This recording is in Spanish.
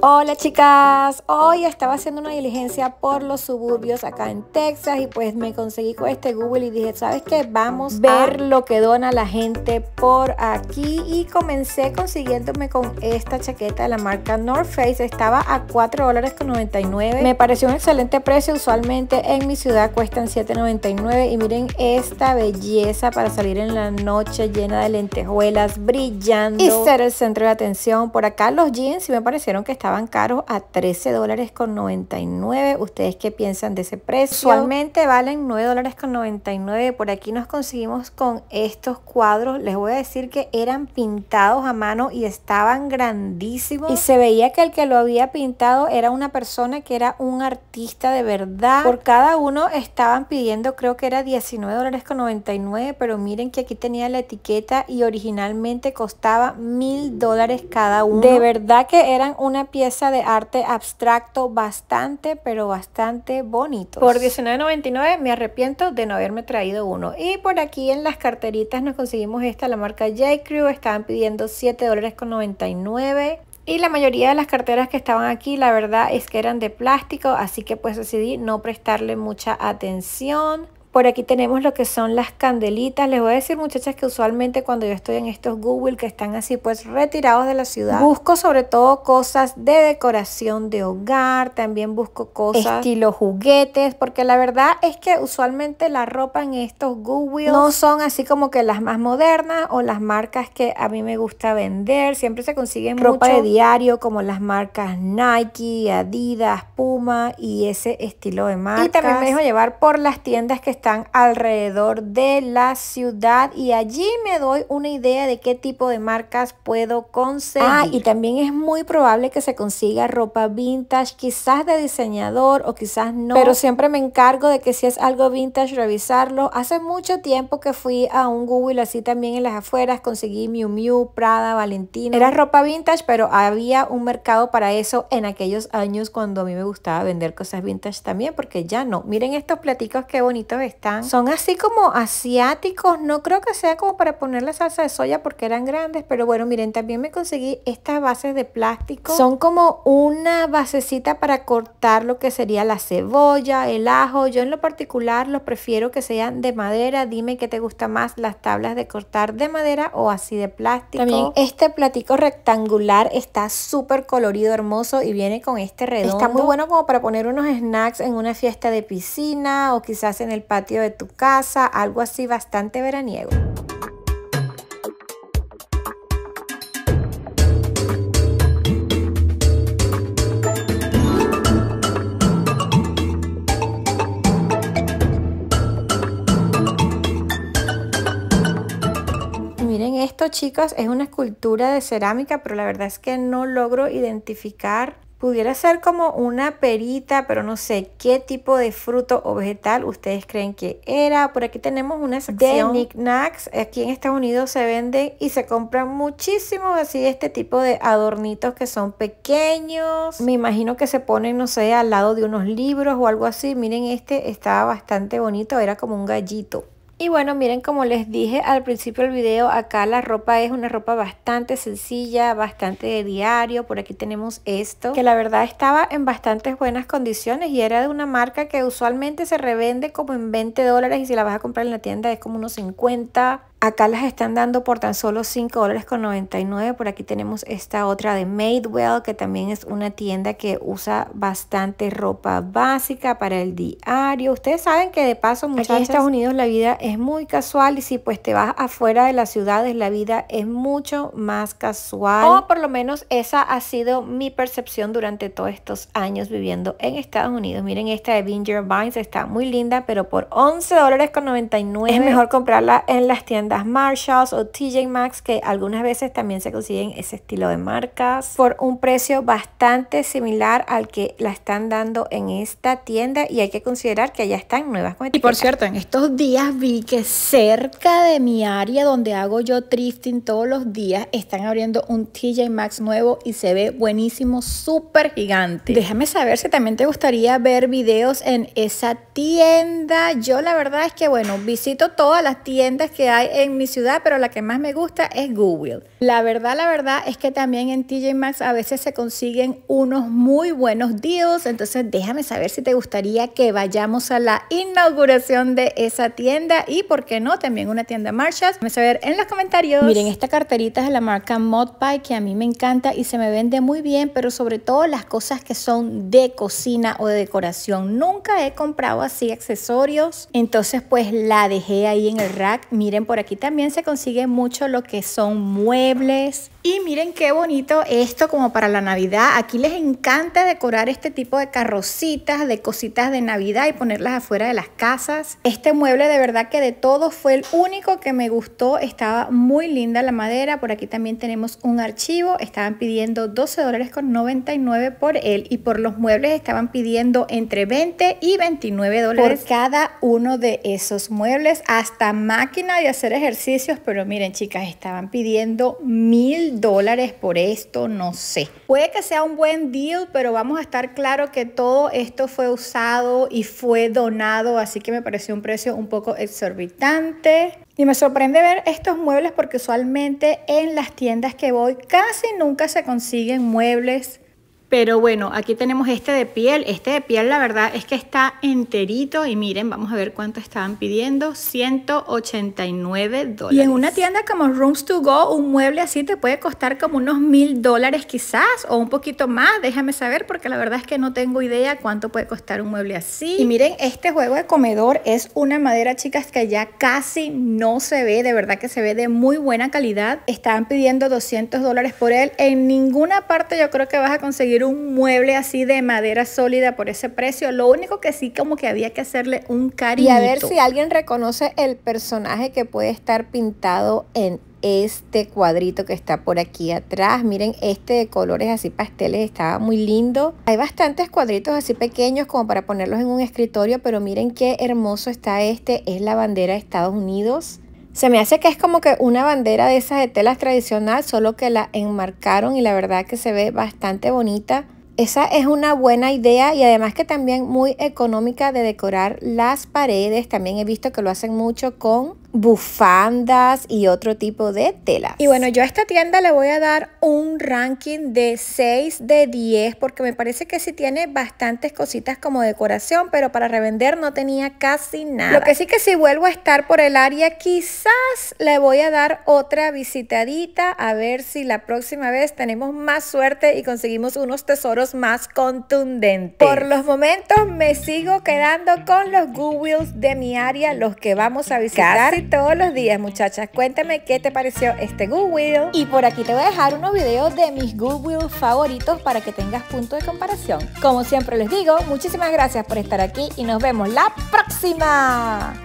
Hola chicas, hoy estaba haciendo una diligencia por los suburbios acá en Texas y pues me conseguí con este Google y dije, ¿sabes qué? Vamos a ver lo que dona la gente por aquí y comencé consiguiéndome con esta chaqueta de la marca North Face, estaba a 4 dólares con me pareció un excelente precio, usualmente en mi ciudad cuestan 7.99 y miren esta belleza para salir en la noche llena de lentejuelas, brillando y ser el centro de atención, por acá los jeans y me parecieron que estaban estaban caros a 13 dólares con 99. ¿Ustedes qué piensan de ese precio? Usualmente valen 9 dólares con 99. Por aquí nos conseguimos con estos cuadros. Les voy a decir que eran pintados a mano y estaban grandísimos. Y se veía que el que lo había pintado era una persona que era un artista de verdad. Por cada uno estaban pidiendo creo que era 19 dólares con 99. Pero miren que aquí tenía la etiqueta y originalmente costaba mil dólares cada uno. De verdad que eran una pieza pieza de arte abstracto bastante, pero bastante bonito. Por $19.99 me arrepiento de no haberme traído uno. Y por aquí en las carteritas nos conseguimos esta, la marca J. Crew. Estaban pidiendo $7.99. Y la mayoría de las carteras que estaban aquí, la verdad es que eran de plástico, así que pues decidí no prestarle mucha atención. Por aquí tenemos lo que son las candelitas. Les voy a decir, muchachas, que usualmente cuando yo estoy en estos Google que están así pues retirados de la ciudad, busco sobre todo cosas de decoración de hogar, también busco cosas estilo juguetes, porque la verdad es que usualmente la ropa en estos Google no son así como que las más modernas o las marcas que a mí me gusta vender. Siempre se consiguen ropa mucho. de diario como las marcas Nike, Adidas, Puma y ese estilo de marca Y también me dejo llevar por las tiendas que están alrededor de la ciudad y allí me doy una idea de qué tipo de marcas puedo ah, conseguir. Ah, y también es muy probable que se consiga ropa vintage, quizás de diseñador o quizás no. Pero siempre me encargo de que si es algo vintage revisarlo. Hace mucho tiempo que fui a un Google así también en las afueras, conseguí Miu Miu, Prada, Valentina. Era ropa vintage, pero había un mercado para eso en aquellos años cuando a mí me gustaba vender cosas vintage también, porque ya no. Miren estos platicos qué bonitos están. Son así como asiáticos. No creo que sea como para poner la salsa de soya porque eran grandes. Pero bueno, miren, también me conseguí estas bases de plástico. Son como una basecita para cortar lo que sería la cebolla, el ajo. Yo en lo particular los prefiero que sean de madera. Dime qué te gusta más, las tablas de cortar de madera o así de plástico. También este platico rectangular está súper colorido, hermoso y viene con este redondo. Está muy bueno como para poner unos snacks en una fiesta de piscina o quizás en el parque de tu casa, algo así bastante veraniego. Miren esto chicos es una escultura de cerámica, pero la verdad es que no logro identificar Pudiera ser como una perita, pero no sé qué tipo de fruto o vegetal ustedes creen que era. Por aquí tenemos una sección de knickknacks. Aquí en Estados Unidos se venden y se compran muchísimos así este tipo de adornitos que son pequeños. Me imagino que se ponen, no sé, al lado de unos libros o algo así. Miren, este estaba bastante bonito, era como un gallito. Y bueno, miren como les dije al principio del video, acá la ropa es una ropa bastante sencilla, bastante de diario. Por aquí tenemos esto, que la verdad estaba en bastantes buenas condiciones y era de una marca que usualmente se revende como en 20 dólares y si la vas a comprar en la tienda es como unos 50 Acá las están dando por tan solo 5 dólares con 99. Por aquí tenemos esta otra de Madewell, que también es una tienda que usa bastante ropa básica para el diario. Ustedes saben que de paso, muchachos, en Estados Unidos la vida es muy casual y si pues te vas afuera de las ciudades, la vida es mucho más casual. O por lo menos esa ha sido mi percepción durante todos estos años viviendo en Estados Unidos. Miren esta de Binger Vines, está muy linda, pero por 11 dólares con 99 es mejor comprarla en las tiendas Marshalls o TJ Maxx que algunas veces también se consiguen ese estilo de marcas por un precio bastante similar al que la están dando en esta tienda y hay que considerar que ya están nuevas Y por cierto, en estos días vi que cerca de mi área donde hago yo thrifting todos los días están abriendo un TJ Maxx nuevo y se ve buenísimo, súper gigante. Déjame saber si también te gustaría ver videos en esa tienda. Yo la verdad es que bueno, visito todas las tiendas que hay en mi ciudad, pero la que más me gusta es Google. La verdad, la verdad es que también en TJ Maxx a veces se consiguen unos muy buenos deals, entonces déjame saber si te gustaría que vayamos a la inauguración de esa tienda y, por qué no, también una tienda Marshalls. Déjame saber en los comentarios. Miren, esta carterita es de la marca Modpie que a mí me encanta y se me vende muy bien, pero sobre todo las cosas que son de cocina o de decoración. Nunca he comprado así accesorios, entonces pues la dejé ahí en el rack. Miren por aquí aquí también se consigue mucho lo que son muebles, y miren qué bonito esto como para la Navidad. Aquí les encanta decorar este tipo de carrocitas, de cositas de Navidad y ponerlas afuera de las casas. Este mueble de verdad que de todos fue el único que me gustó. Estaba muy linda la madera. Por aquí también tenemos un archivo. Estaban pidiendo 12 dólares con 99 por él y por los muebles estaban pidiendo entre 20 y 29 dólares por cada uno de esos muebles. Hasta máquina de hacer ejercicios. Pero miren chicas, estaban pidiendo mil dólares por esto, no sé. Puede que sea un buen deal, pero vamos a estar claro que todo esto fue usado y fue donado, así que me pareció un precio un poco exorbitante. Y me sorprende ver estos muebles porque usualmente en las tiendas que voy casi nunca se consiguen muebles pero bueno, aquí tenemos este de piel. Este de piel la verdad es que está enterito y miren, vamos a ver cuánto estaban pidiendo. 189 dólares. Y en una tienda como Rooms to Go, un mueble así te puede costar como unos mil dólares quizás o un poquito más. Déjame saber porque la verdad es que no tengo idea cuánto puede costar un mueble así. Y miren, este juego de comedor es una madera, chicas, que ya casi no se ve. De verdad que se ve de muy buena calidad. Estaban pidiendo 200 dólares por él. En ninguna parte yo creo que vas a conseguir un mueble así de madera sólida por ese precio. Lo único que sí como que había que hacerle un cariño. Y a ver si alguien reconoce el personaje que puede estar pintado en este cuadrito que está por aquí atrás. Miren, este de colores así pasteles estaba muy lindo. Hay bastantes cuadritos así pequeños como para ponerlos en un escritorio, pero miren qué hermoso está este. Es la bandera de Estados Unidos. Se me hace que es como que una bandera de esas de telas tradicional, solo que la enmarcaron y la verdad que se ve bastante bonita. Esa es una buena idea y además que también muy económica de decorar las paredes. También he visto que lo hacen mucho con bufandas y otro tipo de telas. Y bueno, yo a esta tienda le voy a dar un ranking de 6 de 10 porque me parece que sí tiene bastantes cositas como decoración, pero para revender no tenía casi nada. Lo que sí que si vuelvo a estar por el área, quizás le voy a dar otra visitadita a ver si la próxima vez tenemos más suerte y conseguimos unos tesoros más contundentes. Por los momentos me sigo quedando con los Goodwills de mi área, los que vamos a visitar todos los días, muchachas. Cuéntame qué te pareció este Goodwill. Y por aquí te voy a dejar unos videos de mis Goodwill favoritos para que tengas punto de comparación. Como siempre les digo, muchísimas gracias por estar aquí y nos vemos la próxima.